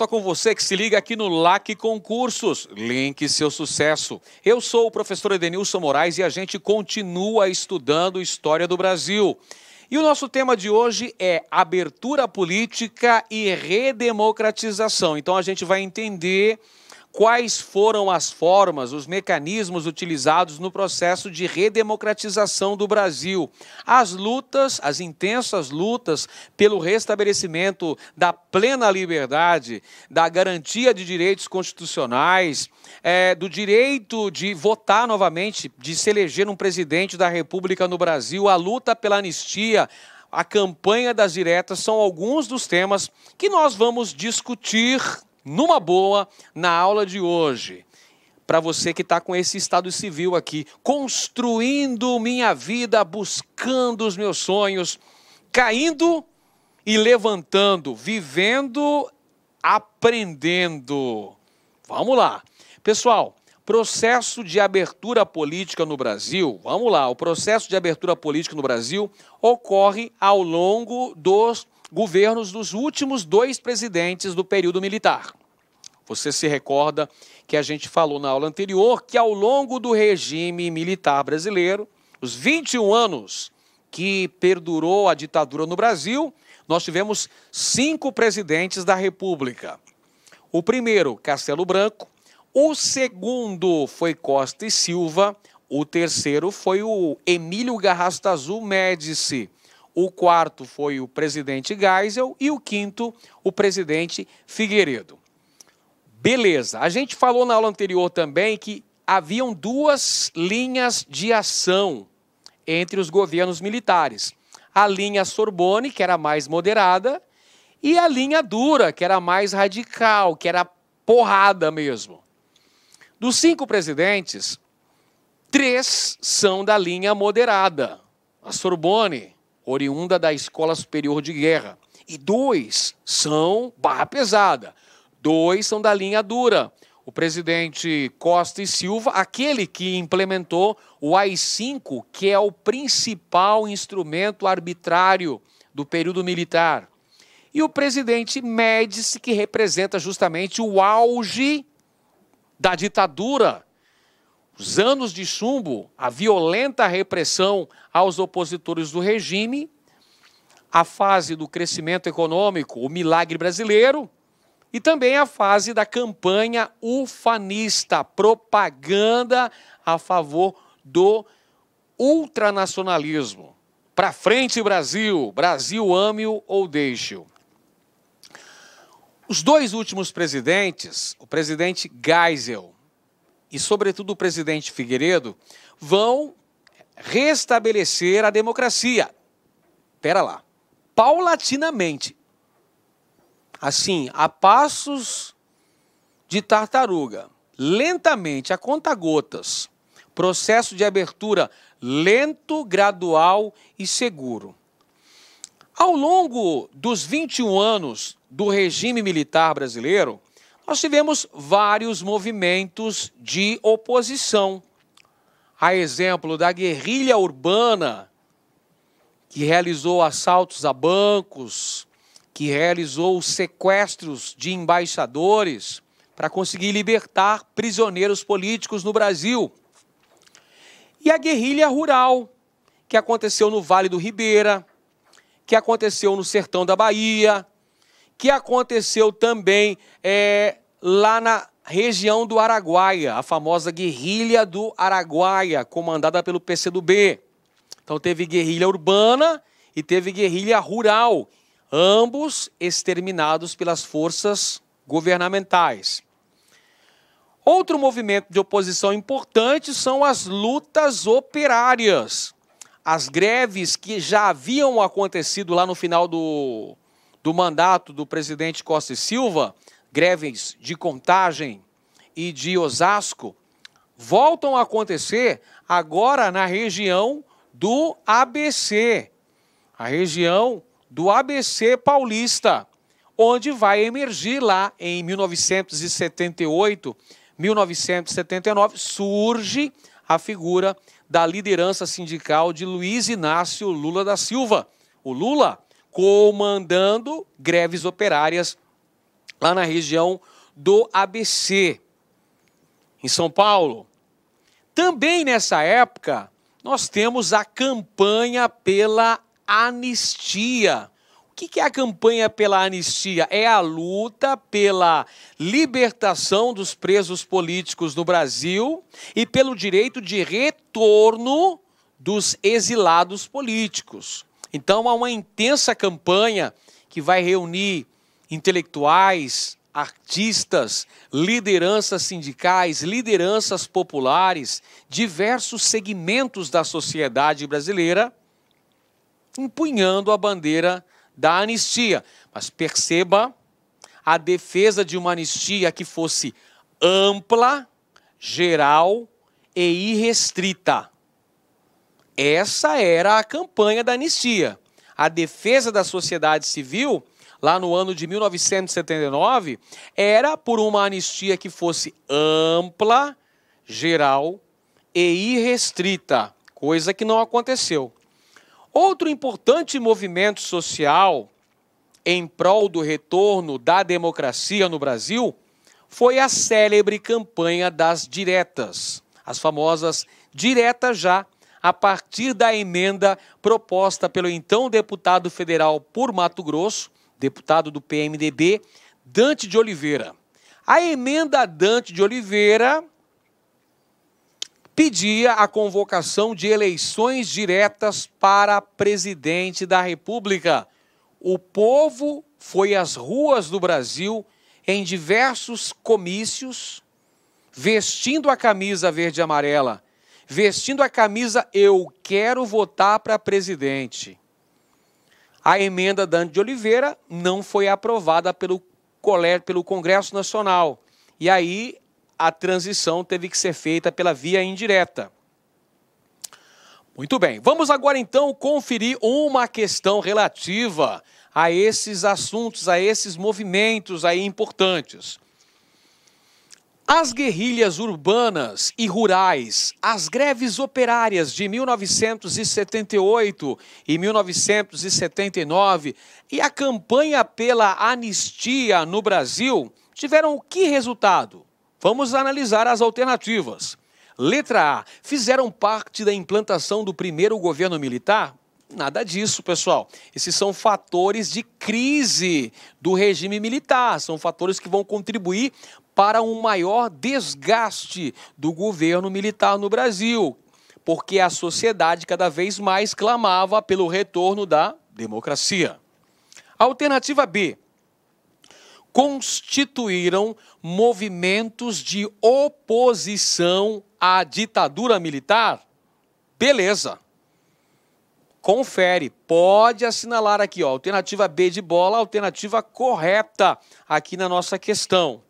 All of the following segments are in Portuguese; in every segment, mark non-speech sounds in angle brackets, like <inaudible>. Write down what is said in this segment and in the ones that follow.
volta com você que se liga aqui no LAC Concursos. Link seu sucesso. Eu sou o professor Edenilson Moraes e a gente continua estudando História do Brasil. E o nosso tema de hoje é abertura política e redemocratização. Então a gente vai entender quais foram as formas, os mecanismos utilizados no processo de redemocratização do Brasil. As lutas, as intensas lutas pelo restabelecimento da plena liberdade, da garantia de direitos constitucionais, é, do direito de votar novamente, de se eleger um presidente da República no Brasil, a luta pela anistia a campanha das diretas são alguns dos temas que nós vamos discutir numa boa, na aula de hoje. Para você que está com esse estado civil aqui, construindo minha vida, buscando os meus sonhos, caindo e levantando, vivendo, aprendendo. Vamos lá. Pessoal, processo de abertura política no Brasil, vamos lá, o processo de abertura política no Brasil ocorre ao longo dos governos dos últimos dois presidentes do período militar. Você se recorda que a gente falou na aula anterior que ao longo do regime militar brasileiro, os 21 anos que perdurou a ditadura no Brasil, nós tivemos cinco presidentes da República. O primeiro, Castelo Branco. O segundo foi Costa e Silva. O terceiro foi o Emílio Garrasta Azul Médici. O quarto foi o presidente Geisel e o quinto, o presidente Figueiredo. Beleza. A gente falou na aula anterior também que haviam duas linhas de ação entre os governos militares. A linha Sorbonne, que era mais moderada, e a linha dura, que era mais radical, que era porrada mesmo. Dos cinco presidentes, três são da linha moderada. A Sorbonne, oriunda da Escola Superior de Guerra. E dois são barra pesada. Dois são da linha dura. O presidente Costa e Silva, aquele que implementou o AI-5, que é o principal instrumento arbitrário do período militar. E o presidente Médici, que representa justamente o auge da ditadura, os anos de chumbo, a violenta repressão aos opositores do regime, a fase do crescimento econômico, o milagre brasileiro, e também a fase da campanha ufanista, propaganda a favor do ultranacionalismo. Para frente, Brasil! Brasil ame-o ou deixe-o. Os dois últimos presidentes, o presidente Geisel e, sobretudo, o presidente Figueiredo, vão restabelecer a democracia. Pera lá. Paulatinamente, assim, a passos de tartaruga, lentamente, a conta gotas. Processo de abertura lento, gradual e seguro. Ao longo dos 21 anos do regime militar brasileiro, nós tivemos vários movimentos de oposição. A exemplo da guerrilha urbana, que realizou assaltos a bancos, que realizou sequestros de embaixadores para conseguir libertar prisioneiros políticos no Brasil. E a guerrilha rural, que aconteceu no Vale do Ribeira, que aconteceu no sertão da Bahia, que aconteceu também é, lá na região do Araguaia, a famosa guerrilha do Araguaia, comandada pelo PCdoB. Então teve guerrilha urbana e teve guerrilha rural, ambos exterminados pelas forças governamentais. Outro movimento de oposição importante são as lutas operárias. As greves que já haviam acontecido lá no final do, do mandato do presidente Costa e Silva, greves de Contagem e de Osasco, voltam a acontecer agora na região do ABC, a região do ABC Paulista, onde vai emergir lá em 1978, 1979, surge a figura da liderança sindical de Luiz Inácio Lula da Silva. O Lula comandando greves operárias lá na região do ABC, em São Paulo. Também nessa época, nós temos a campanha pela anistia. O que é a campanha pela anistia? É a luta pela libertação dos presos políticos no Brasil e pelo direito de retorno dos exilados políticos. Então há uma intensa campanha que vai reunir intelectuais, artistas, lideranças sindicais, lideranças populares, diversos segmentos da sociedade brasileira empunhando a bandeira da anistia. Mas perceba a defesa de uma anistia que fosse ampla, geral e irrestrita. Essa era a campanha da anistia. A defesa da sociedade civil, lá no ano de 1979, era por uma anistia que fosse ampla, geral e irrestrita, coisa que não aconteceu. Outro importante movimento social em prol do retorno da democracia no Brasil foi a célebre campanha das diretas, as famosas diretas já, a partir da emenda proposta pelo então deputado federal por Mato Grosso, deputado do PMDB, Dante de Oliveira. A emenda Dante de Oliveira pedia a convocação de eleições diretas para presidente da República. O povo foi às ruas do Brasil em diversos comícios, vestindo a camisa verde e amarela, vestindo a camisa Eu quero votar para presidente. A emenda Dante de Oliveira não foi aprovada pelo, pelo Congresso Nacional. E aí a transição teve que ser feita pela via indireta. Muito bem, vamos agora então conferir uma questão relativa a esses assuntos, a esses movimentos aí importantes. As guerrilhas urbanas e rurais, as greves operárias de 1978 e 1979 e a campanha pela anistia no Brasil tiveram que resultado? Vamos analisar as alternativas. Letra A. Fizeram parte da implantação do primeiro governo militar? Nada disso, pessoal. Esses são fatores de crise do regime militar, são fatores que vão contribuir para um maior desgaste do governo militar no Brasil, porque a sociedade cada vez mais clamava pelo retorno da democracia. Alternativa B: constituíram movimentos de oposição à ditadura militar? Beleza. Confere, pode assinalar aqui, ó, alternativa B de bola, alternativa correta aqui na nossa questão.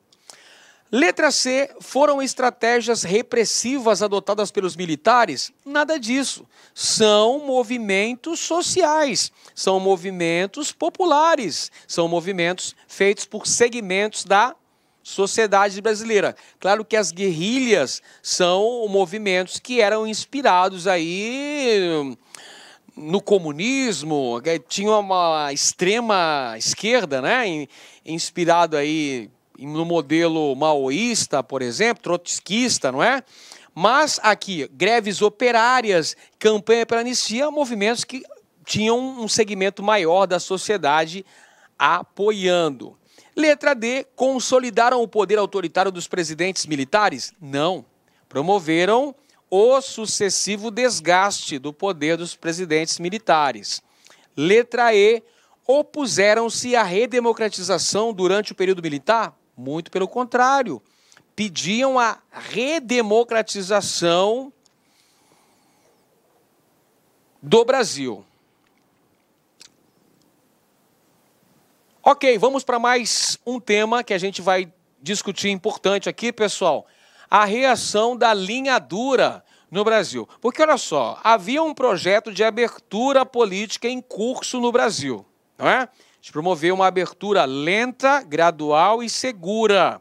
Letra C, foram estratégias repressivas adotadas pelos militares? Nada disso. São movimentos sociais, são movimentos populares, são movimentos feitos por segmentos da sociedade brasileira. Claro que as guerrilhas são movimentos que eram inspirados aí no comunismo, tinha uma extrema esquerda, né, inspirado aí no modelo maoísta, por exemplo, trotskista, não é? Mas aqui, greves operárias, campanha para anistia, movimentos que tinham um segmento maior da sociedade apoiando. Letra D, consolidaram o poder autoritário dos presidentes militares? Não. Promoveram o sucessivo desgaste do poder dos presidentes militares. Letra E, opuseram-se à redemocratização durante o período militar? Muito pelo contrário, pediam a redemocratização do Brasil. Ok, vamos para mais um tema que a gente vai discutir importante aqui, pessoal. A reação da linha dura no Brasil. Porque olha só, havia um projeto de abertura política em curso no Brasil, não é? de promover uma abertura lenta, gradual e segura,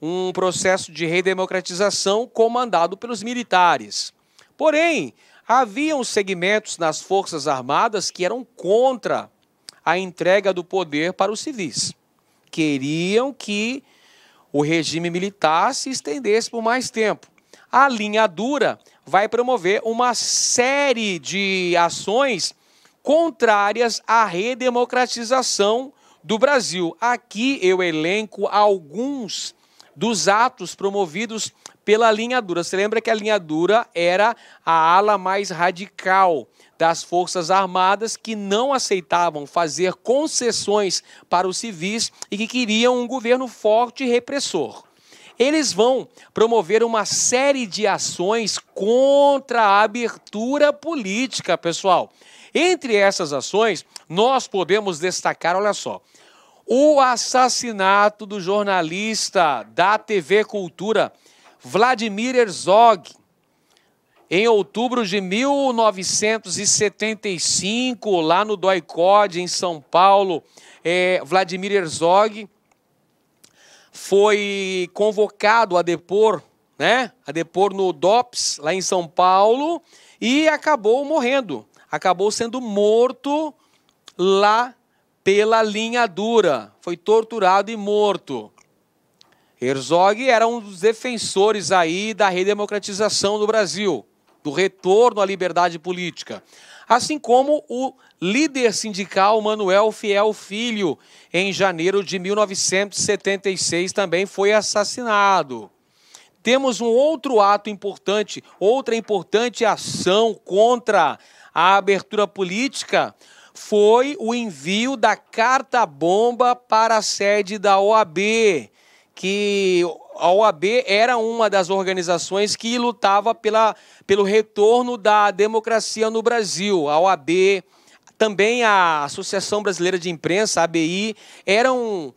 um processo de redemocratização comandado pelos militares. Porém, haviam segmentos nas Forças Armadas que eram contra a entrega do poder para os civis. Queriam que o regime militar se estendesse por mais tempo. A linha dura vai promover uma série de ações contrárias à redemocratização do Brasil. Aqui eu elenco alguns dos atos promovidos pela linha dura. Você lembra que a linha dura era a ala mais radical das Forças Armadas que não aceitavam fazer concessões para os civis e que queriam um governo forte e repressor. Eles vão promover uma série de ações contra a abertura política, pessoal. Entre essas ações, nós podemos destacar, olha só, o assassinato do jornalista da TV Cultura, Vladimir Herzog, em outubro de 1975, lá no Doicode, em São Paulo, é, Vladimir Herzog foi convocado a depor, né? A depor no DOPS, lá em São Paulo, e acabou morrendo acabou sendo morto lá pela dura. Foi torturado e morto. Herzog era um dos defensores aí da redemocratização do Brasil, do retorno à liberdade política. Assim como o líder sindical Manuel Fiel Filho, em janeiro de 1976, também foi assassinado. Temos um outro ato importante, outra importante ação contra a abertura política foi o envio da carta-bomba para a sede da OAB, que a OAB era uma das organizações que lutava pela, pelo retorno da democracia no Brasil. A OAB, também a Associação Brasileira de Imprensa, a ABI, eram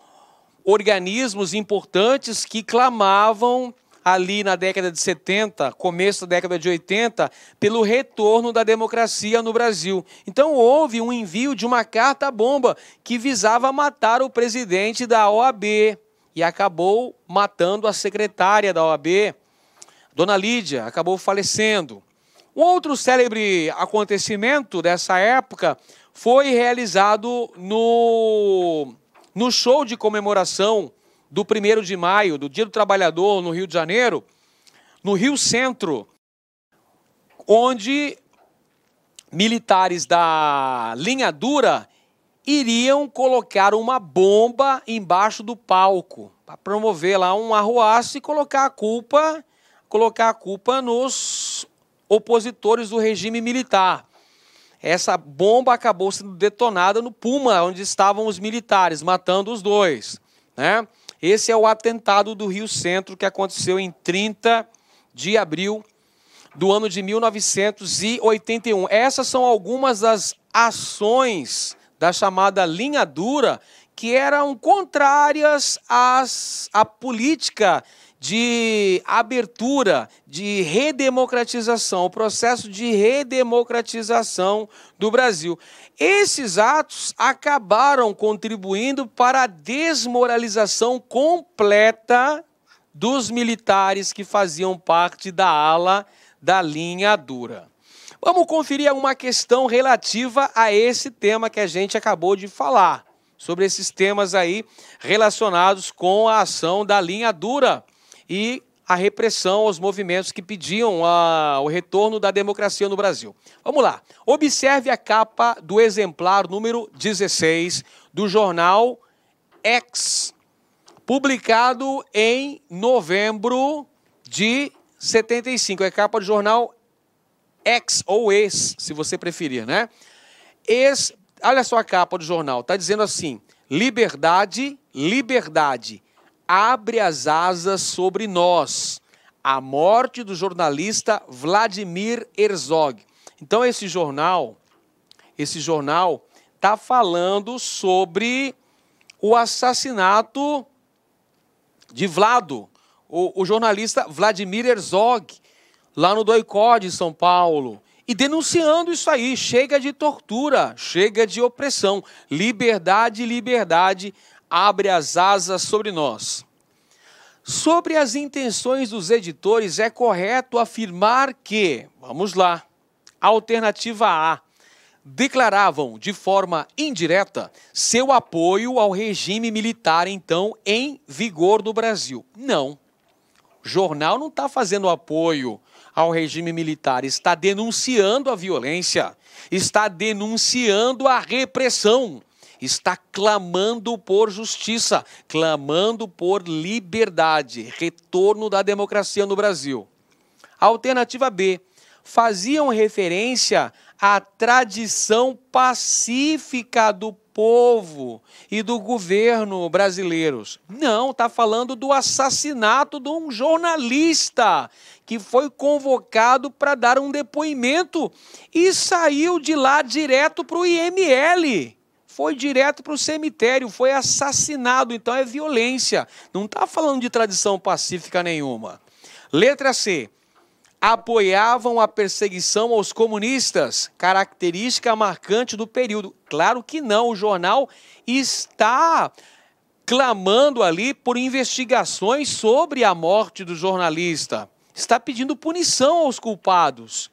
organismos importantes que clamavam ali na década de 70, começo da década de 80, pelo retorno da democracia no Brasil. Então houve um envio de uma carta-bomba que visava matar o presidente da OAB e acabou matando a secretária da OAB, Dona Lídia, acabou falecendo. Um outro célebre acontecimento dessa época foi realizado no, no show de comemoração do 1 de maio, do Dia do Trabalhador no Rio de Janeiro, no Rio Centro, onde militares da linha dura iriam colocar uma bomba embaixo do palco para promover lá um arruaço e colocar a culpa, colocar a culpa nos opositores do regime militar. Essa bomba acabou sendo detonada no Puma, onde estavam os militares, matando os dois, né? Esse é o atentado do Rio Centro que aconteceu em 30 de abril do ano de 1981. Essas são algumas das ações da chamada linha dura que eram contrárias às, à política de abertura, de redemocratização, o processo de redemocratização do Brasil. Esses atos acabaram contribuindo para a desmoralização completa dos militares que faziam parte da ala da linha dura. Vamos conferir uma questão relativa a esse tema que a gente acabou de falar, sobre esses temas aí relacionados com a ação da linha dura e a repressão aos movimentos que pediam a, o retorno da democracia no Brasil. Vamos lá. Observe a capa do exemplar número 16 do jornal X, publicado em novembro de 75. É capa do jornal X ou Ex, se você preferir, né? Ex, olha só a capa do jornal, tá dizendo assim: liberdade, liberdade abre as asas sobre nós. A morte do jornalista Vladimir Herzog. Então esse jornal, esse jornal está falando sobre o assassinato de Vlado, o, o jornalista Vladimir Herzog, lá no Doicode, em São Paulo e denunciando isso aí. Chega de tortura, chega de opressão. Liberdade, liberdade, abre as asas sobre nós. Sobre as intenções dos editores, é correto afirmar que, vamos lá, alternativa A, declaravam de forma indireta seu apoio ao regime militar então em vigor no Brasil. Não. O jornal não está fazendo apoio ao regime militar, está denunciando a violência, está denunciando a repressão está clamando por justiça, clamando por liberdade, retorno da democracia no Brasil. alternativa B faziam referência à tradição pacífica do povo e do governo brasileiros. Não, está falando do assassinato de um jornalista que foi convocado para dar um depoimento e saiu de lá direto para o IML foi direto para o cemitério, foi assassinado. Então é violência. Não está falando de tradição pacífica nenhuma. Letra C. Apoiavam a perseguição aos comunistas, característica marcante do período. Claro que não, o jornal está clamando ali por investigações sobre a morte do jornalista. Está pedindo punição aos culpados.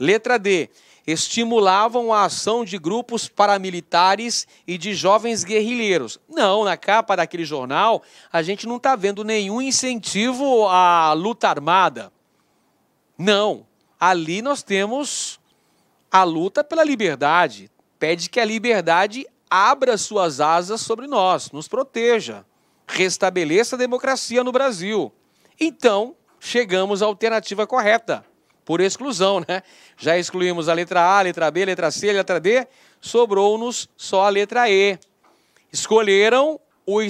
Letra D estimulavam a ação de grupos paramilitares e de jovens guerrilheiros. Não, na capa daquele jornal, a gente não está vendo nenhum incentivo à luta armada. Não. Ali nós temos a luta pela liberdade. Pede que a liberdade abra suas asas sobre nós, nos proteja, restabeleça a democracia no Brasil. Então, chegamos à alternativa correta por exclusão, né? Já excluímos a letra A, a letra B, a letra C, a letra D, sobrou-nos só a letra E. Escolheram o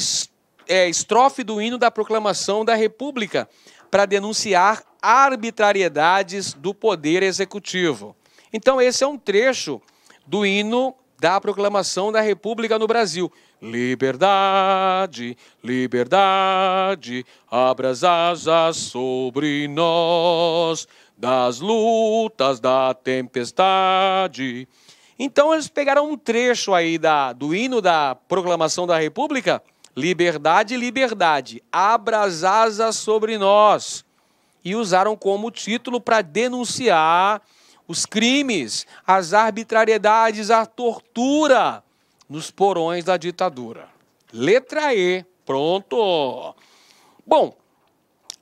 é, estrofe do hino da proclamação da República para denunciar arbitrariedades do poder executivo. Então, esse é um trecho do hino da proclamação da República no Brasil. Liberdade, liberdade, abra as asas sobre nós das lutas da tempestade. Então eles pegaram um trecho aí da, do hino da Proclamação da República, liberdade, liberdade, abra as asas sobre nós, e usaram como título para denunciar os crimes, as arbitrariedades, a tortura nos porões da ditadura. Letra E, pronto. Bom,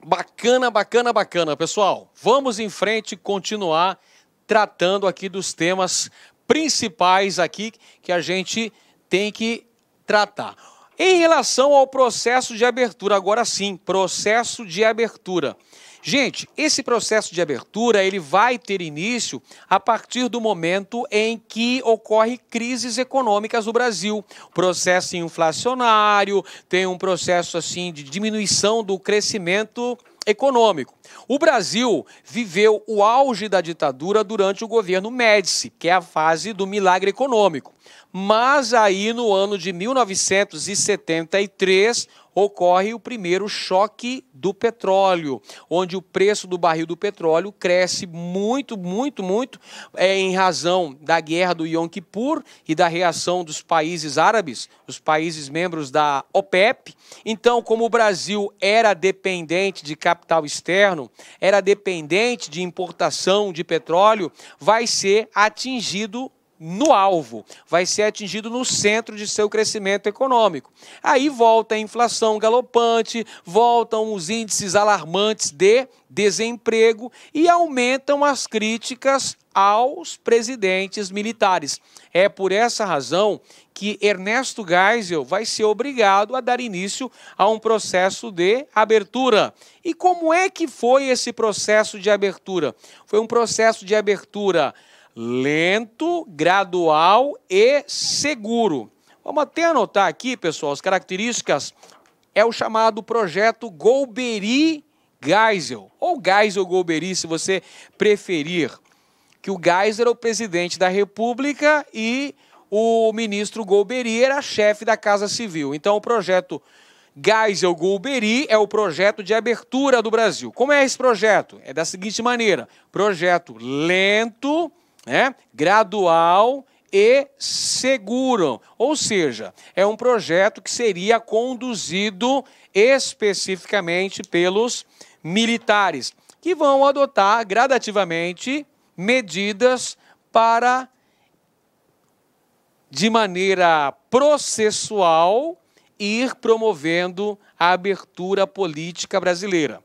Bacana, bacana, bacana, pessoal. Vamos em frente continuar tratando aqui dos temas principais aqui que a gente tem que tratar. Em relação ao processo de abertura, agora sim, processo de abertura. Gente, esse processo de abertura ele vai ter início a partir do momento em que ocorre crises econômicas no Brasil, processo inflacionário, tem um processo assim de diminuição do crescimento econômico. O Brasil viveu o auge da ditadura durante o governo Médici, que é a fase do milagre econômico. Mas aí, no ano de 1973, ocorre o primeiro choque do petróleo, onde o preço do barril do petróleo cresce muito, muito, muito, é, em razão da guerra do Yom Kippur e da reação dos países árabes, os países membros da OPEP. Então, como o Brasil era dependente de capital externo, governo era dependente de importação de petróleo vai ser atingido no alvo, vai ser atingido no centro de seu crescimento econômico. Aí volta a inflação galopante, voltam os índices alarmantes de desemprego e aumentam as críticas aos presidentes militares. É por essa razão que Ernesto Geisel vai ser obrigado a dar início a um processo de abertura. E como é que foi esse processo de abertura? Foi um processo de abertura lento, gradual e seguro. Vamos até anotar aqui, pessoal, as características é o chamado projeto Golbery Geisel, ou Geisel Golbery, se você preferir, que o Geisel era o presidente da República e o ministro Golbery era chefe da Casa Civil. Então, o projeto Geisel Golbery é o projeto de abertura do Brasil. Como é esse projeto? É da seguinte maneira: projeto lento, né? gradual e seguro. Ou seja, é um projeto que seria conduzido especificamente pelos militares, que vão adotar gradativamente medidas para, de maneira processual, ir promovendo a abertura política brasileira.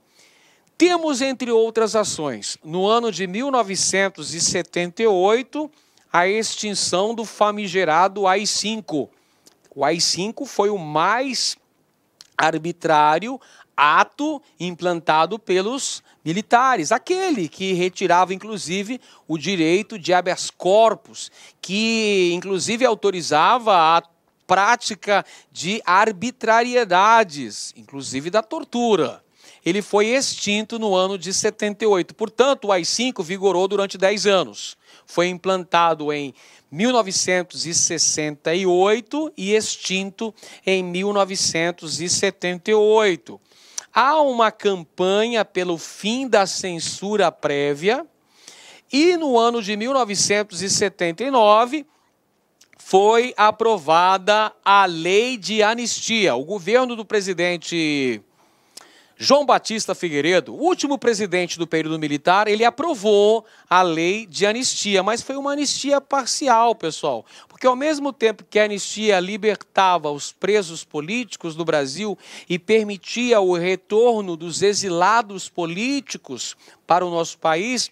Temos, entre outras ações, no ano de 1978, a extinção do famigerado AI-5. O AI-5 foi o mais arbitrário ato implantado pelos militares, aquele que retirava inclusive o direito de habeas corpus, que inclusive autorizava a prática de arbitrariedades, inclusive da tortura ele foi extinto no ano de 78. Portanto, o AI-5 vigorou durante 10 anos. Foi implantado em 1968 e extinto em 1978. Há uma campanha pelo fim da censura prévia e no ano de 1979 foi aprovada a lei de anistia. O governo do presidente João Batista Figueiredo, último presidente do período militar, ele aprovou a lei de anistia, mas foi uma anistia parcial, pessoal. Porque ao mesmo tempo que a anistia libertava os presos políticos do Brasil e permitia o retorno dos exilados políticos para o nosso país,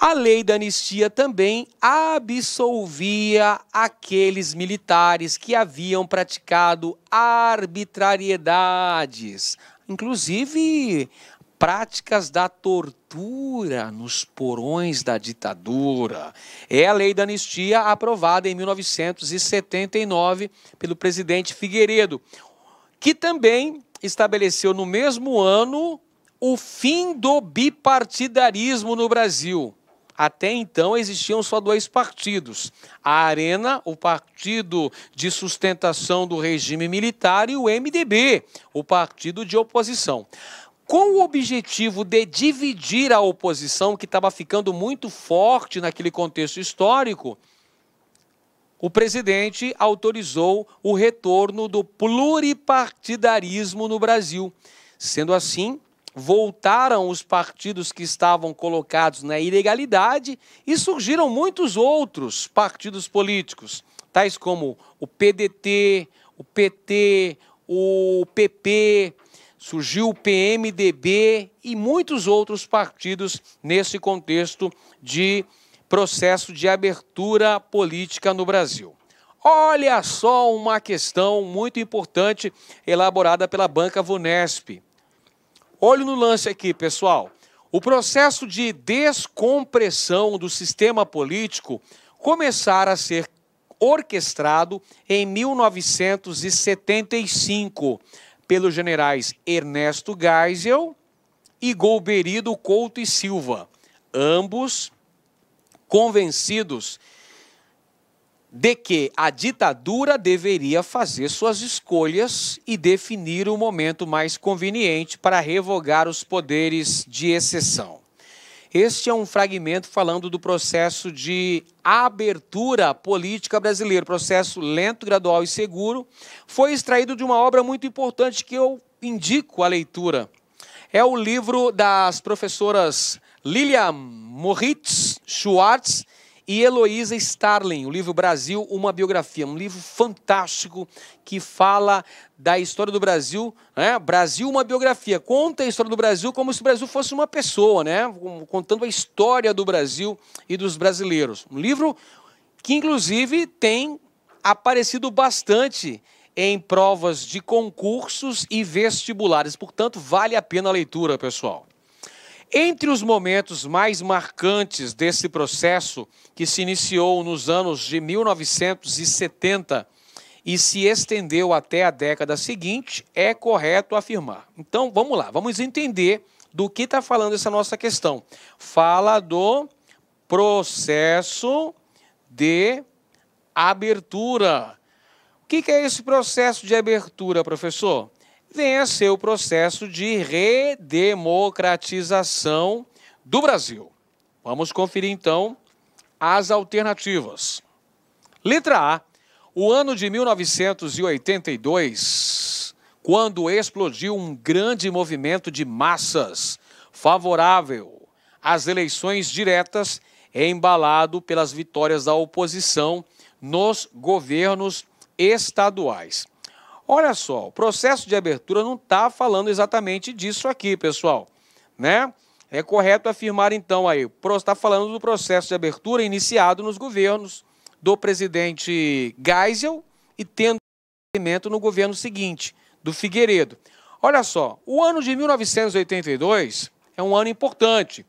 a lei da anistia também absolvia aqueles militares que haviam praticado arbitrariedades, inclusive práticas da tortura nos porões da ditadura. É a lei da anistia aprovada em 1979 pelo presidente Figueiredo, que também estabeleceu no mesmo ano o fim do bipartidarismo no Brasil. Até então existiam só dois partidos: a Arena, o partido de sustentação do regime militar, e o MDB, o partido de oposição com o objetivo de dividir a oposição, que estava ficando muito forte naquele contexto histórico, o presidente autorizou o retorno do pluripartidarismo no Brasil. Sendo assim, voltaram os partidos que estavam colocados na ilegalidade e surgiram muitos outros partidos políticos, tais como o PDT, o PT, o PP, surgiu o PMDB e muitos outros partidos nesse contexto de processo de abertura política no Brasil. Olha só uma questão muito importante elaborada pela banca Vunesp Olhe no lance aqui, pessoal. O processo de descompressão do sistema político começara a ser orquestrado em 1975 pelos generais Ernesto Geisel e Golberido Couto e Silva, ambos convencidos de que a ditadura deveria fazer suas escolhas e definir o momento mais conveniente para revogar os poderes de exceção. Este é um fragmento falando do processo de abertura política brasileira, processo lento, gradual e seguro, foi extraído de uma obra muito importante que eu indico a leitura. É o livro das professoras Lilian Moritz Schwartz e Heloísa Starling, o livro Brasil, uma biografia, um livro fantástico que fala da história do Brasil, né? Brasil, uma biografia, conta a história do Brasil como se o Brasil fosse uma pessoa, né? Contando a história do Brasil e dos brasileiros. Um livro que inclusive tem aparecido bastante em provas de concursos e vestibulares. Portanto, vale a pena a leitura, pessoal. Entre os momentos mais marcantes desse processo, que se iniciou nos anos de 1970 e se estendeu até a década seguinte, é correto afirmar. Então vamos lá, vamos entender do que está falando essa nossa questão. Fala do processo de abertura. O que, que é esse processo de abertura, professor? venha ser o processo de redemocratização do Brasil. Vamos conferir então as alternativas. Letra A. O ano de 1982, quando explodiu um grande movimento de massas favorável às eleições diretas, embalado pelas vitórias da oposição nos governos estaduais. Olha só, o processo de abertura não está falando exatamente disso aqui, pessoal, né? É correto afirmar então aí, está falando do processo de abertura iniciado nos governos do presidente Geisel e tendo elemento no governo seguinte, do Figueiredo. Olha só, o ano de 1982 é um ano importante.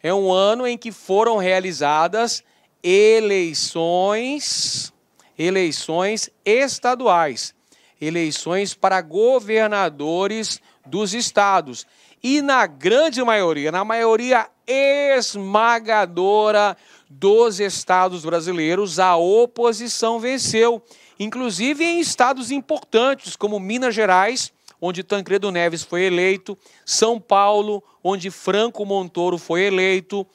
É um ano em que foram realizadas eleições, eleições estaduais eleições para governadores dos estados. E na grande maioria, na maioria esmagadora dos estados brasileiros, a oposição venceu, inclusive em estados importantes como Minas Gerais, onde Tancredo Neves foi eleito, São Paulo, onde Franco Montoro foi eleito,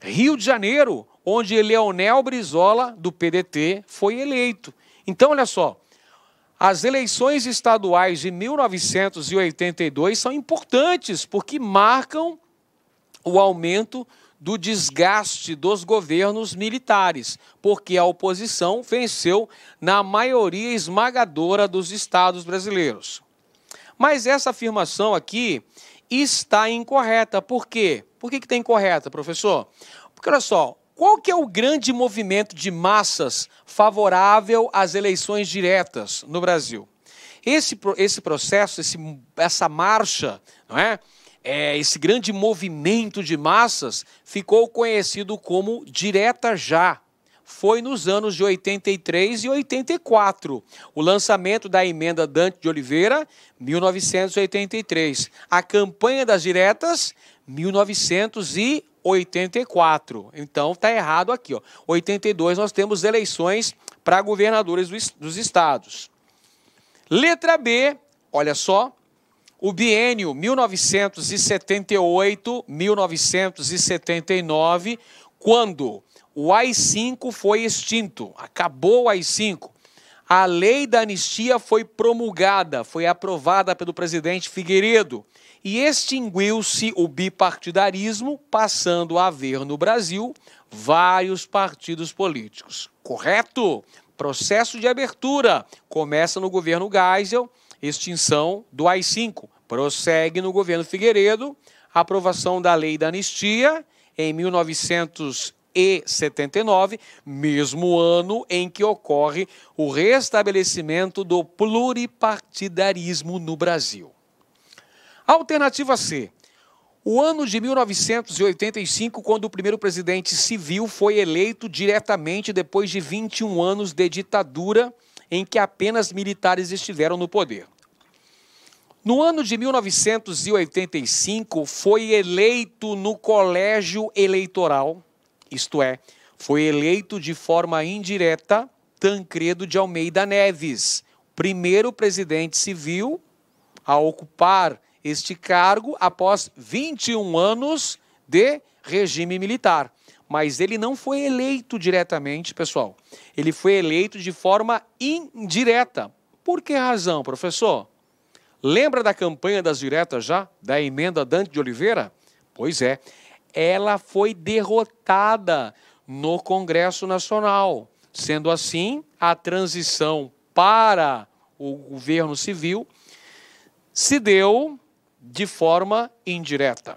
Rio de Janeiro, onde Leonel Brizola, do PDT, foi eleito. Então, olha só, as eleições estaduais de 1982 são importantes porque marcam o aumento do desgaste dos governos militares, porque a oposição venceu na maioria esmagadora dos estados brasileiros. Mas essa afirmação aqui está incorreta. Por quê? Por que está incorreta, professor? Porque olha só, qual que é o grande movimento de massas favorável às eleições diretas no Brasil? Esse, esse processo, esse, essa marcha, não é? é? esse grande movimento de massas ficou conhecido como Direta Já. Foi nos anos de 83 e 84, o lançamento da emenda Dante de Oliveira, 1983. A campanha das diretas, 1984. 84. Então tá errado aqui, ó. 82 nós temos eleições para governadores dos, estados. Letra B, olha só, o biênio 1978-1979, quando o AI-5 foi extinto, acabou o AI-5. A lei da anistia foi promulgada, foi aprovada pelo presidente Figueiredo e extinguiu-se o bipartidarismo, passando a haver no Brasil vários partidos políticos. Correto? Processo de abertura começa no governo Geisel, extinção do AI-5, prossegue no governo Figueiredo, aprovação da lei da anistia em 1979, mesmo ano em que ocorre o restabelecimento do pluripartidarismo no Brasil. Alternativa C. O ano de 1985, quando o primeiro presidente civil foi eleito diretamente depois de 21 anos de ditadura em que apenas militares estiveram no poder. No ano de 1985, foi eleito no colégio eleitoral, isto é, foi eleito de forma indireta Tancredo de Almeida Neves, primeiro presidente civil a ocupar este cargo após 21 anos de regime militar. Mas ele não foi eleito diretamente, pessoal. Ele foi eleito de forma indireta. Por que razão, professor? Lembra da campanha das diretas já? Da emenda Dante de Oliveira? Pois é. Ela foi derrotada no Congresso Nacional. Sendo assim, a transição para o governo civil se deu de forma indireta.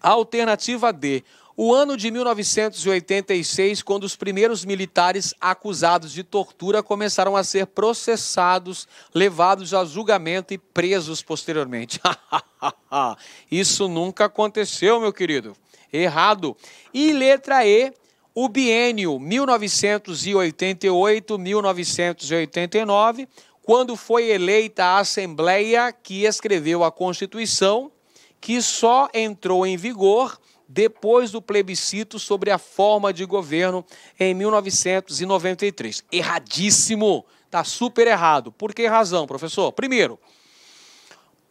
alternativa D, o ano de 1986, quando os primeiros militares acusados de tortura começaram a ser processados, levados a julgamento e presos posteriormente. <laughs> Isso nunca aconteceu, meu querido. Errado. E letra E, o biênio 1988-1989, quando foi eleita a Assembleia que escreveu a Constituição, que só entrou em vigor depois do plebiscito sobre a forma de governo em 1993. Erradíssimo! Está super errado. Por que razão, professor? Primeiro,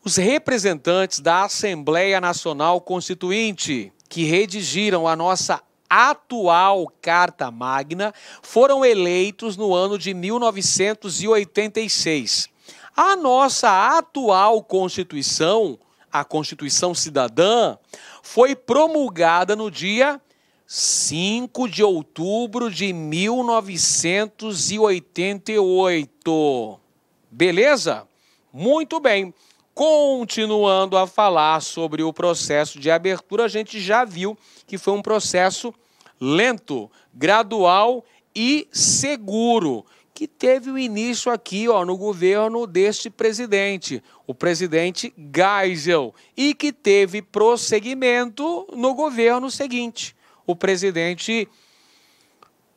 os representantes da Assembleia Nacional Constituinte, que redigiram a nossa atual Carta Magna, foram eleitos no ano de 1986. A nossa atual Constituição, a Constituição Cidadã, foi promulgada no dia 5 de outubro de 1988. Beleza? Muito bem. Continuando a falar sobre o processo de abertura, a gente já viu que foi um processo lento, gradual e seguro, que teve o início aqui ó, no governo deste presidente, o presidente Geisel, e que teve prosseguimento no governo seguinte, o presidente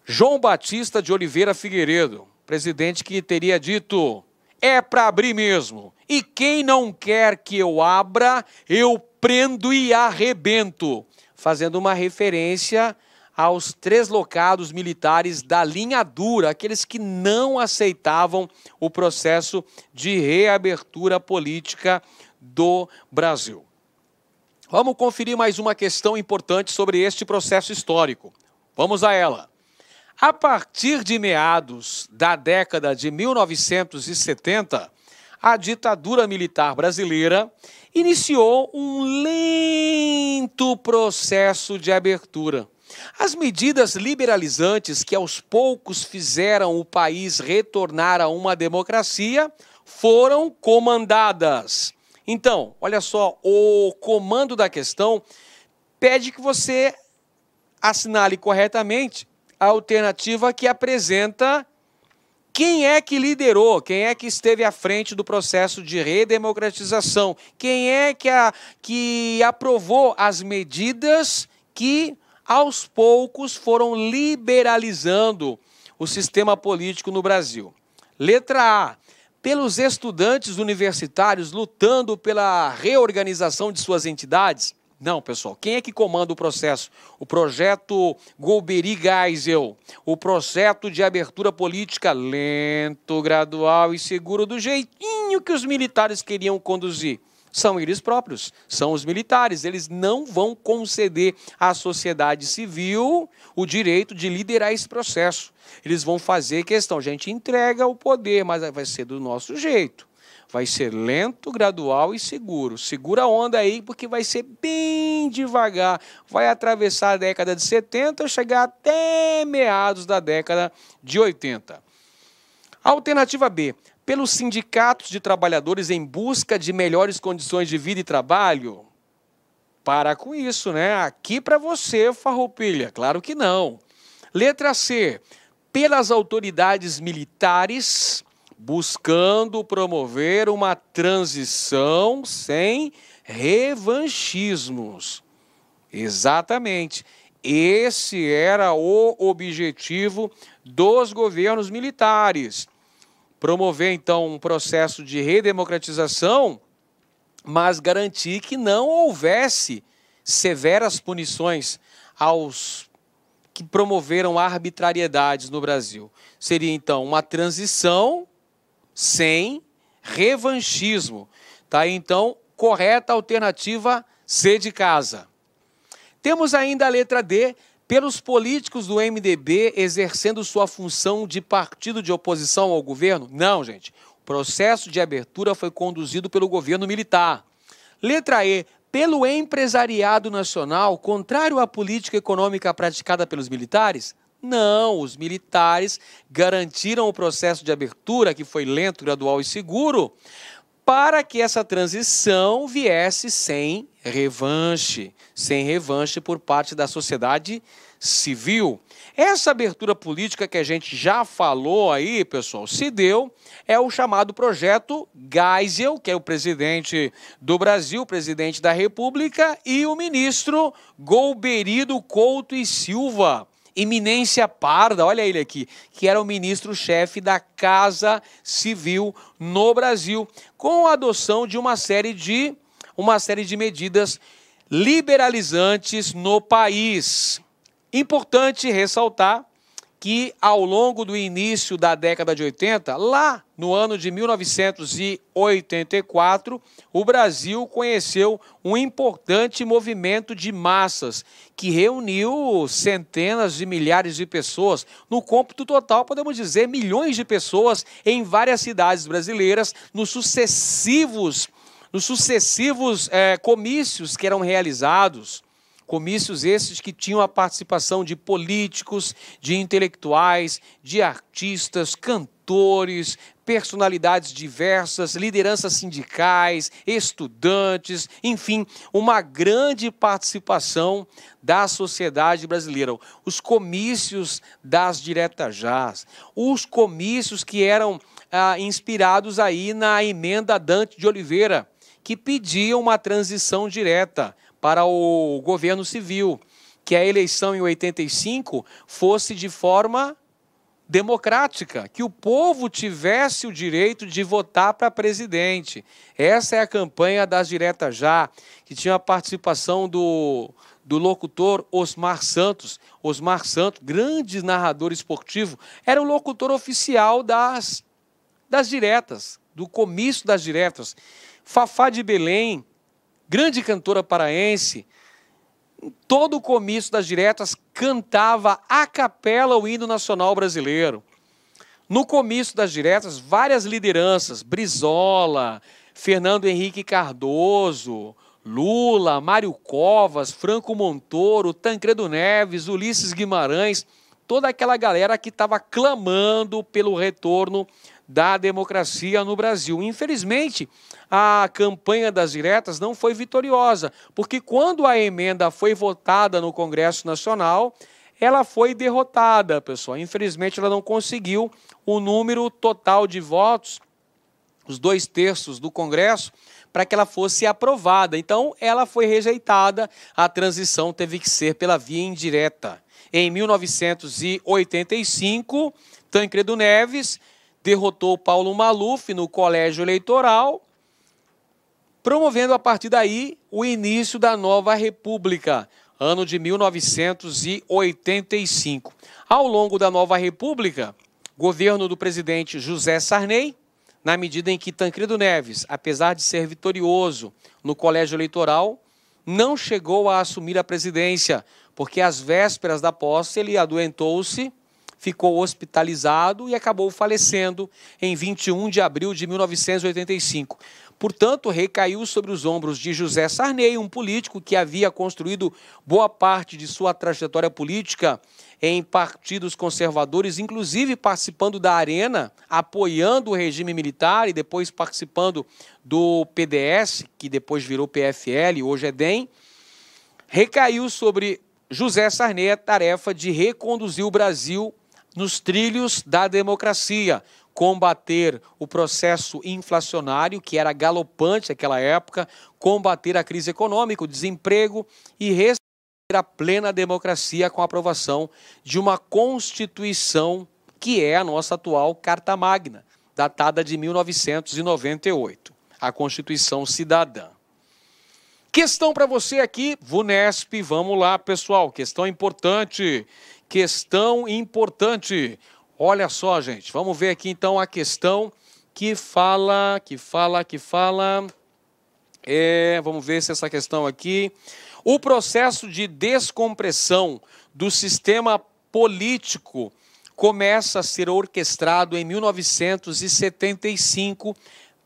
João Batista de Oliveira Figueiredo, presidente que teria dito: é para abrir mesmo, e quem não quer que eu abra, eu prendo e arrebento fazendo uma referência aos três locados militares da linha dura, aqueles que não aceitavam o processo de reabertura política do Brasil. Vamos conferir mais uma questão importante sobre este processo histórico. Vamos a ela. A partir de meados da década de 1970, a ditadura militar brasileira iniciou um lento lento processo de abertura. As medidas liberalizantes que aos poucos fizeram o país retornar a uma democracia foram comandadas. Então, olha só, o comando da questão pede que você assinale corretamente a alternativa que apresenta quem é que liderou? Quem é que esteve à frente do processo de redemocratização? Quem é que, a, que aprovou as medidas que aos poucos foram liberalizando o sistema político no Brasil? Letra A. Pelos estudantes universitários lutando pela reorganização de suas entidades não, pessoal. Quem é que comanda o processo? O projeto Golbery Geisel. O processo de abertura política lento, gradual e seguro, do jeitinho que os militares queriam conduzir. São eles próprios, são os militares. Eles não vão conceder à sociedade civil o direito de liderar esse processo. Eles vão fazer questão. A gente entrega o poder, mas vai ser do nosso jeito. Vai ser lento, gradual e seguro. Segura a onda aí, porque vai ser bem devagar. Vai atravessar a década de 70, chegar até meados da década de 80. Alternativa B. Pelos sindicatos de trabalhadores em busca de melhores condições de vida e trabalho? Para com isso, né? Aqui para você, farroupilha. Claro que não. Letra C. Pelas autoridades militares buscando promover uma transição sem revanchismos. Exatamente. Esse era o objetivo dos governos militares. Promover, então, um processo de redemocratização, mas garantir que não houvesse severas punições aos que promoveram arbitrariedades no Brasil. Seria, então, uma transição sem revanchismo. Tá? Então, correta alternativa C de casa. Temos ainda a letra D, pelos políticos do MDB exercendo sua função de partido de oposição ao governo? Não, gente. O processo de abertura foi conduzido pelo governo militar. Letra E. Pelo empresariado nacional, contrário à política econômica praticada pelos militares? Não, os militares garantiram o processo de abertura, que foi lento, gradual e seguro, para que essa transição viesse sem revanche, sem revanche por parte da sociedade civil. Essa abertura política que a gente já falou aí, pessoal, se deu, é o chamado projeto Geisel, que é o presidente do Brasil, presidente da República, e o ministro Golberido Couto e Silva Iminência Parda, olha ele aqui, que era o ministro-chefe da Casa Civil no Brasil, com a adoção de uma série de, uma série de medidas liberalizantes no país. Importante ressaltar que ao longo do início da década de 80, lá no ano de 1984, o Brasil conheceu um importante movimento de massas que reuniu centenas de milhares de pessoas, no cômputo total, podemos dizer, milhões de pessoas em várias cidades brasileiras nos sucessivos nos sucessivos é, comícios que eram realizados Comícios esses que tinham a participação de políticos, de intelectuais, de artistas, cantores, personalidades diversas, lideranças sindicais, estudantes, enfim, uma grande participação da sociedade brasileira. Os comícios das diretajás, os comícios que eram ah, inspirados aí na emenda Dante de Oliveira, que pedia uma transição direta, para o governo civil, que a eleição em 85 fosse de forma democrática, que o povo tivesse o direito de votar para presidente. Essa é a campanha das diretas já, que tinha a participação do, do locutor Osmar Santos. Osmar Santos, grande narrador esportivo, era o locutor oficial das, das diretas, do comício das diretas. Fafá de Belém, grande cantora paraense, todo o comício das diretas cantava a capela o hino nacional brasileiro. No comício das diretas, várias lideranças, Brizola, Fernando Henrique Cardoso, Lula, Mário Covas, Franco Montoro, Tancredo Neves, Ulisses Guimarães, toda aquela galera que estava clamando pelo retorno da democracia no Brasil. Infelizmente, a campanha das diretas não foi vitoriosa, porque quando a emenda foi votada no Congresso Nacional, ela foi derrotada, pessoal. Infelizmente, ela não conseguiu o número total de votos, os dois terços do Congresso, para que ela fosse aprovada. Então, ela foi rejeitada. A transição teve que ser pela via indireta. Em 1985, Tancredo Neves derrotou Paulo Maluf no colégio eleitoral, promovendo a partir daí o início da nova república, ano de 1985. Ao longo da nova república, governo do presidente José Sarney, na medida em que Tancredo Neves, apesar de ser vitorioso no colégio eleitoral, não chegou a assumir a presidência, porque às vésperas da posse ele adoentou-se ficou hospitalizado e acabou falecendo em 21 de abril de 1985. Portanto, recaiu sobre os ombros de José Sarney, um político que havia construído boa parte de sua trajetória política em partidos conservadores, inclusive participando da Arena, apoiando o regime militar e depois participando do PDS, que depois virou PFL, hoje é DEM. Recaiu sobre José Sarney a tarefa de reconduzir o Brasil nos trilhos da democracia, combater o processo inflacionário, que era galopante naquela época, combater a crise econômica, o desemprego e restaurar a plena democracia com a aprovação de uma Constituição que é a nossa atual Carta Magna, datada de 1998, a Constituição Cidadã. Questão para você aqui, VUNESP, vamos lá, pessoal, questão importante questão importante. Olha só, gente, vamos ver aqui então a questão que fala, que fala, que fala. É, vamos ver se essa questão aqui. O processo de descompressão do sistema político começa a ser orquestrado em 1975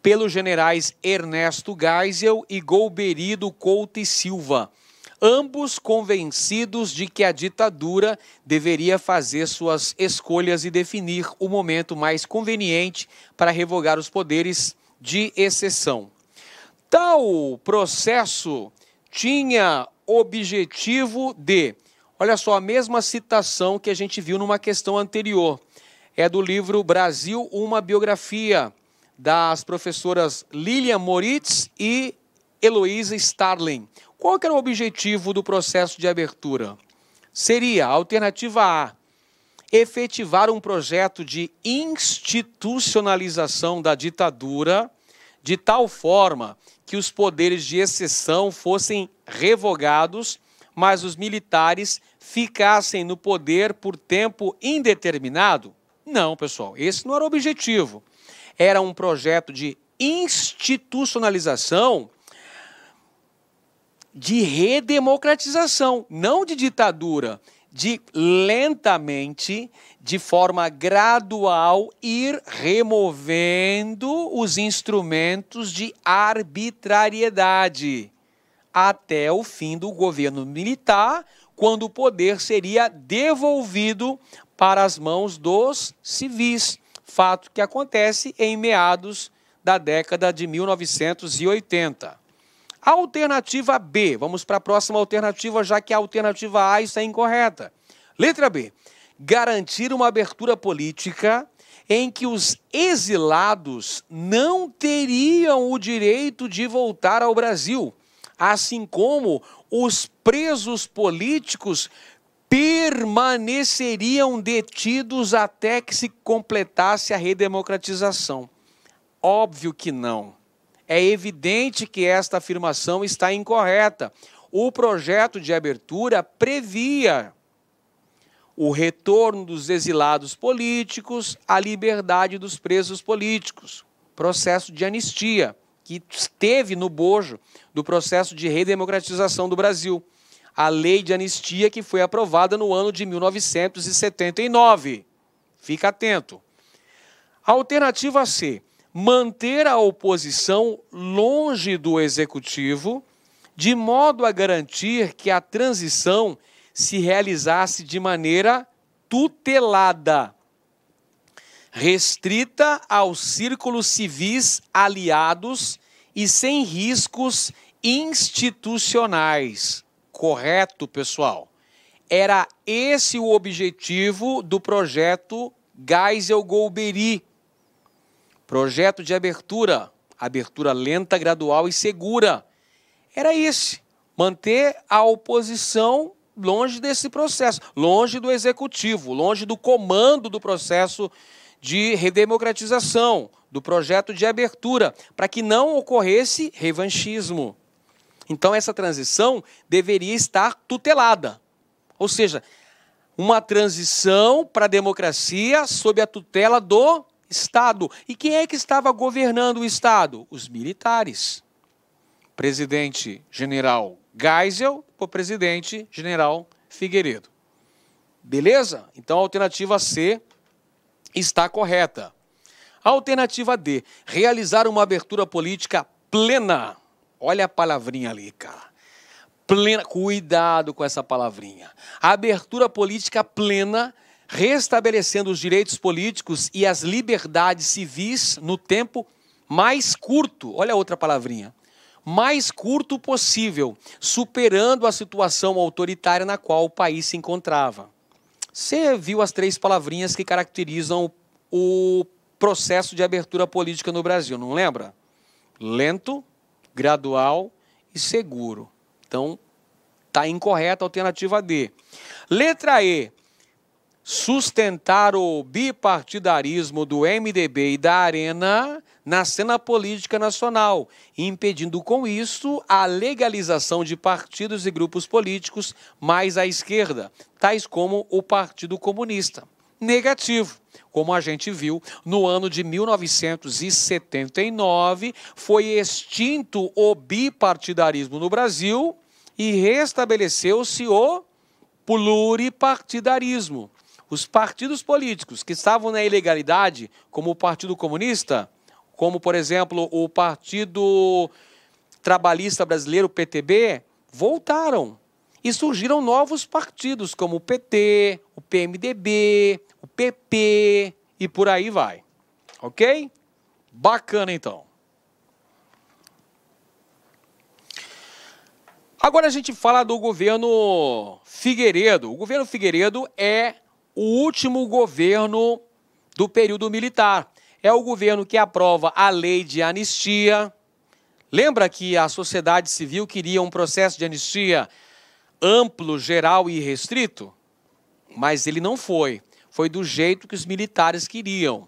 pelos generais Ernesto Geisel e Golberido Couto e Silva ambos convencidos de que a ditadura deveria fazer suas escolhas e definir o momento mais conveniente para revogar os poderes de exceção. Tal processo tinha objetivo de, olha só, a mesma citação que a gente viu numa questão anterior, é do livro Brasil, uma biografia das professoras Lilian Moritz e Heloísa Starling. Qual era o objetivo do processo de abertura? Seria a alternativa A, efetivar um projeto de institucionalização da ditadura de tal forma que os poderes de exceção fossem revogados, mas os militares ficassem no poder por tempo indeterminado? Não, pessoal, esse não era o objetivo. Era um projeto de institucionalização de redemocratização, não de ditadura, de lentamente, de forma gradual, ir removendo os instrumentos de arbitrariedade até o fim do governo militar, quando o poder seria devolvido para as mãos dos civis, fato que acontece em meados da década de 1980. Alternativa B. Vamos para a próxima alternativa, já que a alternativa A está é incorreta. Letra B. Garantir uma abertura política em que os exilados não teriam o direito de voltar ao Brasil, assim como os presos políticos permaneceriam detidos até que se completasse a redemocratização. Óbvio que não é evidente que esta afirmação está incorreta. O projeto de abertura previa o retorno dos exilados políticos, a liberdade dos presos políticos, processo de anistia, que esteve no bojo do processo de redemocratização do Brasil, a lei de anistia que foi aprovada no ano de 1979. Fica atento. Alternativa C manter a oposição longe do executivo, de modo a garantir que a transição se realizasse de maneira tutelada, restrita aos círculos civis aliados e sem riscos institucionais. Correto, pessoal? Era esse o objetivo do projeto Geisel Golbery, Projeto de abertura, abertura lenta, gradual e segura. Era esse, manter a oposição longe desse processo, longe do executivo, longe do comando do processo de redemocratização, do projeto de abertura, para que não ocorresse revanchismo. Então, essa transição deveria estar tutelada. Ou seja, uma transição para a democracia sob a tutela do Estado. E quem é que estava governando o Estado? Os militares. Presidente General Geisel ou presidente General Figueiredo. Beleza? Então a alternativa C está correta. A alternativa D, realizar uma abertura política plena. Olha a palavrinha ali, cara. Plena. Cuidado com essa palavrinha. abertura política plena restabelecendo os direitos políticos e as liberdades civis no tempo mais curto, olha outra palavrinha, mais curto possível, superando a situação autoritária na qual o país se encontrava. Você viu as três palavrinhas que caracterizam o processo de abertura política no Brasil, não lembra? Lento, gradual e seguro. Então, está incorreta a alternativa D. Letra E sustentar o bipartidarismo do MDB e da Arena na cena política nacional, impedindo com isso a legalização de partidos e grupos políticos mais à esquerda, tais como o Partido Comunista. Negativo. Como a gente viu, no ano de 1979 foi extinto o bipartidarismo no Brasil e restabeleceu-se o pluripartidarismo os partidos políticos que estavam na ilegalidade, como o Partido Comunista, como, por exemplo, o Partido Trabalhista Brasileiro, PTB, voltaram. E surgiram novos partidos, como o PT, o PMDB, o PP e por aí vai. Ok? Bacana então. Agora a gente fala do governo Figueiredo. O governo Figueiredo é o último governo do período militar. É o governo que aprova a lei de anistia. Lembra que a sociedade civil queria um processo de anistia amplo, geral e restrito? Mas ele não foi. Foi do jeito que os militares queriam.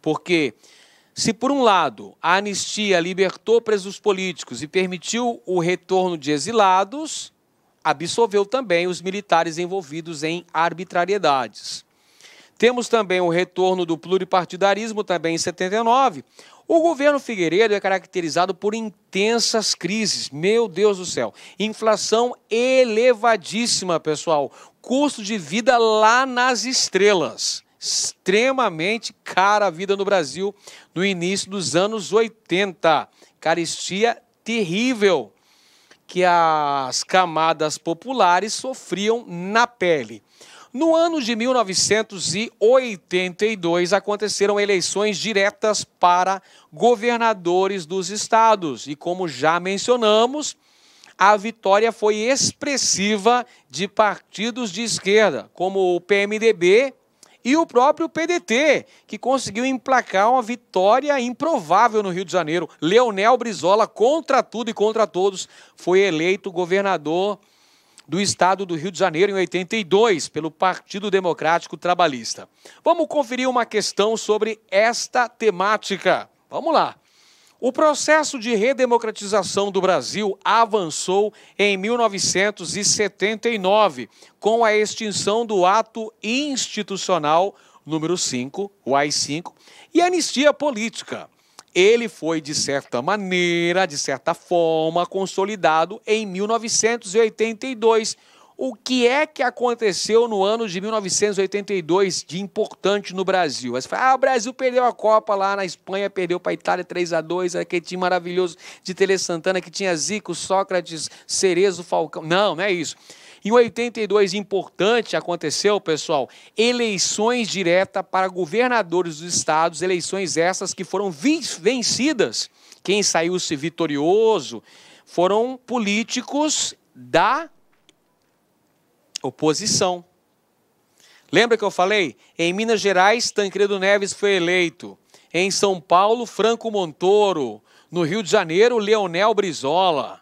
Porque se, por um lado, a anistia libertou presos políticos e permitiu o retorno de exilados, absolveu também os militares envolvidos em arbitrariedades. Temos também o retorno do pluripartidarismo, também em 79. O governo Figueiredo é caracterizado por intensas crises. Meu Deus do céu. Inflação elevadíssima, pessoal. Custo de vida lá nas estrelas. Extremamente cara a vida no Brasil no início dos anos 80. Caristia terrível que as camadas populares sofriam na pele. No ano de 1982, aconteceram eleições diretas para governadores dos estados. E como já mencionamos, a vitória foi expressiva de partidos de esquerda, como o PMDB, e o próprio PDT, que conseguiu emplacar uma vitória improvável no Rio de Janeiro. Leonel Brizola, contra tudo e contra todos, foi eleito governador do estado do Rio de Janeiro em 82 pelo Partido Democrático Trabalhista. Vamos conferir uma questão sobre esta temática. Vamos lá. O processo de redemocratização do Brasil avançou em 1979, com a extinção do ato institucional número 5, o AI-5, e a anistia política. Ele foi, de certa maneira, de certa forma, consolidado em 1982, o que é que aconteceu no ano de 1982 de importante no Brasil? você fala, ah, o Brasil perdeu a Copa lá na Espanha, perdeu para a Itália 3 a 2 aquele time maravilhoso de Tele Santana que tinha Zico, Sócrates, Cerezo, Falcão. Não, não é isso. Em 82, importante aconteceu, pessoal, eleições diretas para governadores dos estados, eleições essas que foram vencidas. Quem saiu-se vitorioso foram políticos da oposição. Lembra que eu falei? Em Minas Gerais, Tancredo Neves foi eleito. Em São Paulo, Franco Montoro. No Rio de Janeiro, Leonel Brizola.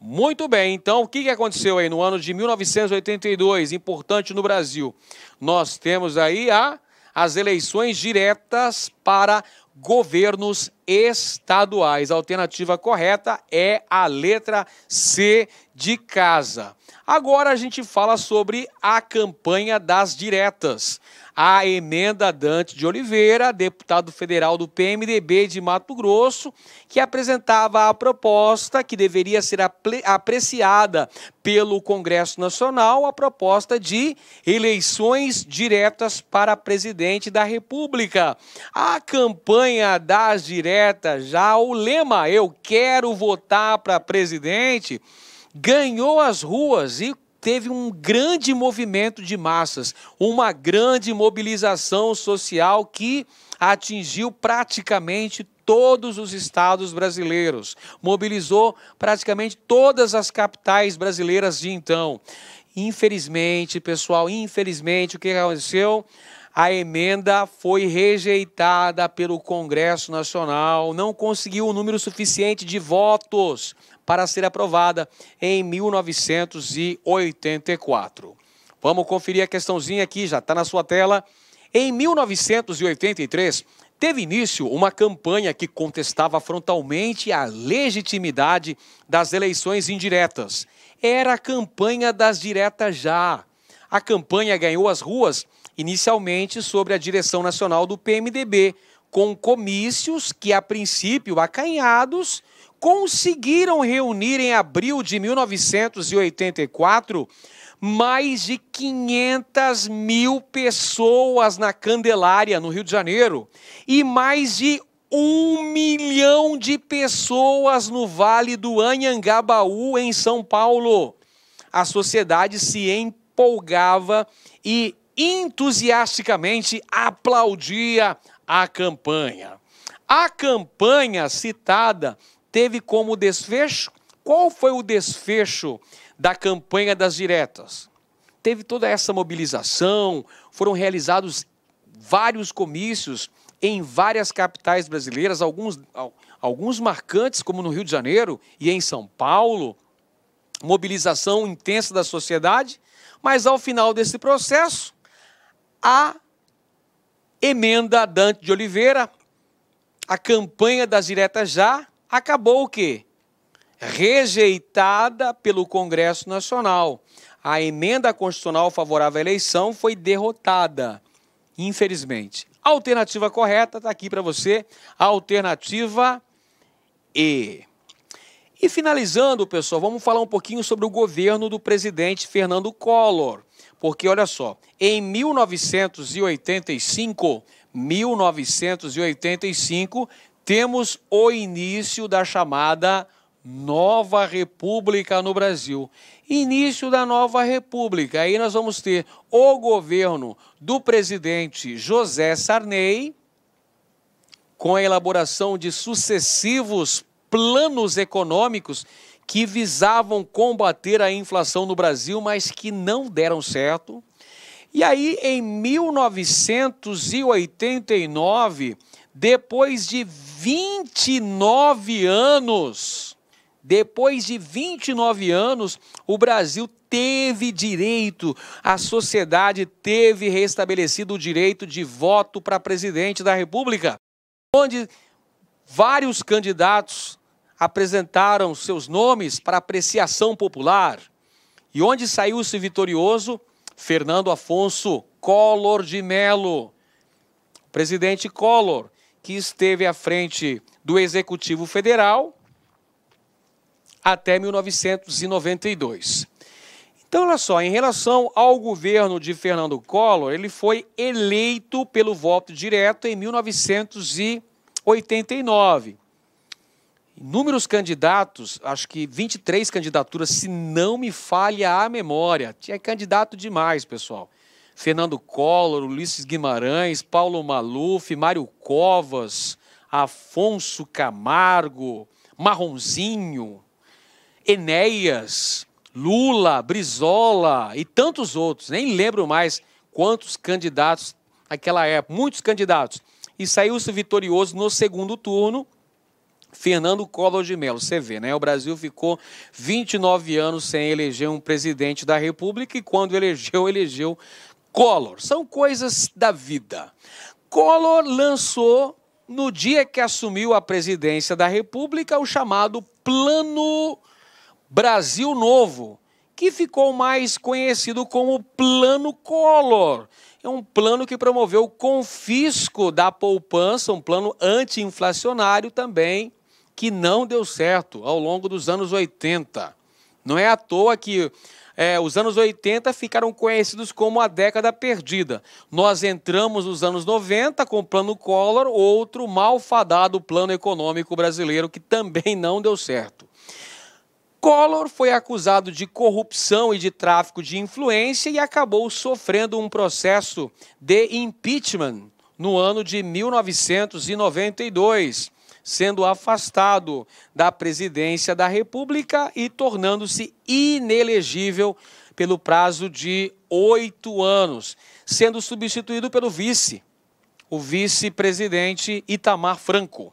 Muito bem, então o que aconteceu aí no ano de 1982, importante no Brasil? Nós temos aí a, as eleições diretas para governos estaduais. A alternativa correta é a letra C de casa. Agora a gente fala sobre a campanha das diretas a emenda Dante de Oliveira, deputado federal do PMDB de Mato Grosso, que apresentava a proposta que deveria ser apreciada pelo Congresso Nacional, a proposta de eleições diretas para presidente da República. A campanha das diretas, já o lema Eu quero votar para presidente ganhou as ruas e teve um grande movimento de massas, uma grande mobilização social que atingiu praticamente todos os estados brasileiros, mobilizou praticamente todas as capitais brasileiras de então. Infelizmente, pessoal, infelizmente, o que aconteceu? A emenda foi rejeitada pelo Congresso Nacional, não conseguiu o um número suficiente de votos para ser aprovada em 1984. Vamos conferir a questãozinha aqui, já está na sua tela. Em 1983, teve início uma campanha que contestava frontalmente a legitimidade das eleições indiretas. Era a campanha das diretas já. A campanha ganhou as ruas inicialmente sobre a direção nacional do PMDB, com comícios que, a princípio, acanhados conseguiram reunir em abril de 1984 mais de 500 mil pessoas na Candelária, no Rio de Janeiro, e mais de um milhão de pessoas no Vale do Anhangabaú, em São Paulo. A sociedade se empolgava e entusiasticamente aplaudia a campanha. A campanha citada teve como desfecho. Qual foi o desfecho da campanha das diretas? Teve toda essa mobilização, foram realizados vários comícios em várias capitais brasileiras, alguns, alguns marcantes, como no Rio de Janeiro e em São Paulo, mobilização intensa da sociedade, mas ao final desse processo, a emenda Dante de Oliveira, a campanha das diretas já, acabou o quê? Rejeitada pelo Congresso Nacional. A emenda constitucional favorável à eleição foi derrotada, infelizmente. A alternativa correta está aqui para você, a alternativa E. E finalizando, pessoal, vamos falar um pouquinho sobre o governo do presidente Fernando Collor. Porque olha só, em 1985, 1985, temos o início da chamada Nova República no Brasil. Início da Nova República. Aí nós vamos ter o governo do presidente José Sarney, com a elaboração de sucessivos planos econômicos que visavam combater a inflação no Brasil, mas que não deram certo. E aí, em 1989, depois de 29 anos, depois de 29 anos, o Brasil teve direito, a sociedade teve restabelecido o direito de voto para presidente da República, onde vários candidatos apresentaram seus nomes para apreciação popular. E onde saiu-se vitorioso? Fernando Afonso Collor de Mello. Presidente Collor, que esteve à frente do Executivo Federal até 1992. Então, olha só, em relação ao governo de Fernando Collor, ele foi eleito pelo voto direto em 1989. Inúmeros candidatos, acho que 23 candidaturas, se não me falha a memória. Tinha candidato demais, pessoal. Fernando Collor, Ulisses Guimarães, Paulo Maluf, Mário Covas, Afonso Camargo, Marronzinho, Enéas, Lula, Brizola e tantos outros. Nem lembro mais quantos candidatos naquela época, muitos candidatos. E saiu-se vitorioso no segundo turno. Fernando Collor de Mello, você vê, né? O Brasil ficou 29 anos sem eleger um presidente da República e quando elegeu, <laughs> elegeu Collor. São coisas da vida. Collor lançou, no dia que assumiu a presidência da República, o chamado Plano Brasil Novo, que ficou mais conhecido como Plano Collor. É um plano que promoveu o confisco da poupança, um plano anti-inflacionário também, que não deu certo ao longo dos anos 80. Não é à toa que é, os anos 80 ficaram conhecidos como a década perdida. Nós entramos nos anos 90 com o plano Collor, outro malfadado plano econômico brasileiro que também não deu certo. Collor foi acusado de corrupção e de tráfico de influência e acabou sofrendo um processo de impeachment no ano de 1992 sendo afastado da presidência da República e tornando-se inelegível pelo prazo de oito anos, sendo substituído pelo vice, o vice-presidente Itamar Franco.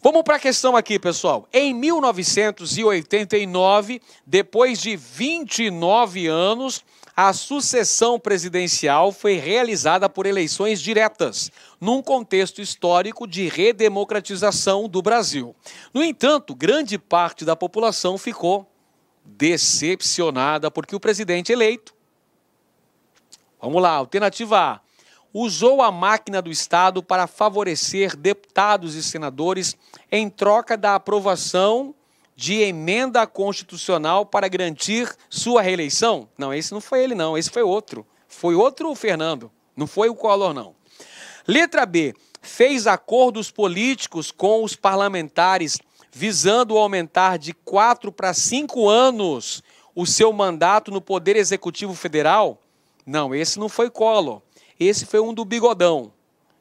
Vamos para a questão aqui, pessoal. Em 1989, depois de 29 anos, a sucessão presidencial foi realizada por eleições diretas, num contexto histórico de redemocratização do Brasil. No entanto, grande parte da população ficou decepcionada porque o presidente eleito. Vamos lá, alternativa A. Usou a máquina do Estado para favorecer deputados e senadores em troca da aprovação de emenda constitucional para garantir sua reeleição? Não, esse não foi ele, não. Esse foi outro. Foi outro Fernando. Não foi o Collor, não. Letra B. Fez acordos políticos com os parlamentares visando aumentar de quatro para cinco anos o seu mandato no Poder Executivo Federal? Não, esse não foi Collor. Esse foi um do Bigodão.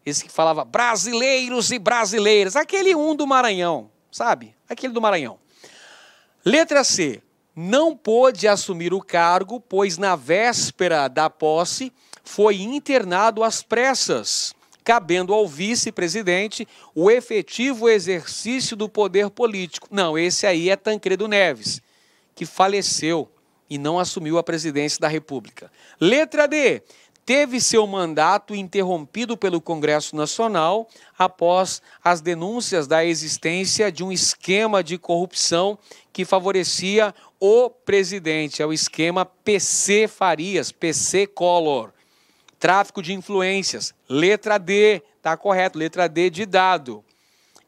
Esse que falava brasileiros e brasileiras. Aquele um do Maranhão, sabe? Aquele do Maranhão. Letra C. Não pôde assumir o cargo, pois na véspera da posse foi internado às pressas, cabendo ao vice-presidente o efetivo exercício do poder político. Não, esse aí é Tancredo Neves, que faleceu e não assumiu a presidência da República. Letra D teve seu mandato interrompido pelo Congresso Nacional após as denúncias da existência de um esquema de corrupção que favorecia o presidente, é o esquema PC Farias, PC Collor. Tráfico de influências, letra D, tá correto, letra D de dado.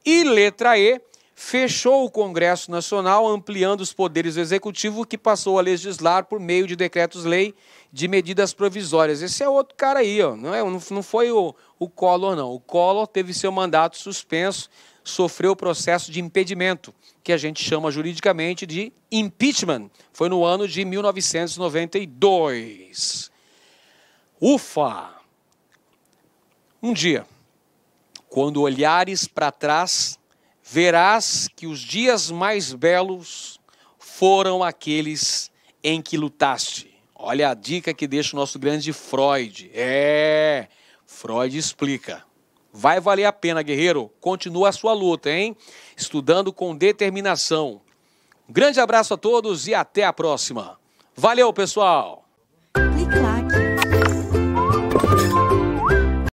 E letra E, fechou o Congresso Nacional, ampliando os poderes do Executivo, que passou a legislar por meio de decretos-lei de medidas provisórias. Esse é outro cara aí, ó. Não, é, não foi o, o Collor, não. O Collor teve seu mandato suspenso, sofreu processo de impedimento, que a gente chama juridicamente de impeachment. Foi no ano de 1992. Ufa! Um dia, quando olhares para trás, verás que os dias mais belos foram aqueles em que lutaste. Olha a dica que deixa o nosso grande Freud. É, Freud explica. Vai valer a pena, guerreiro. Continua a sua luta, hein? Estudando com determinação. Um grande abraço a todos e até a próxima. Valeu, pessoal!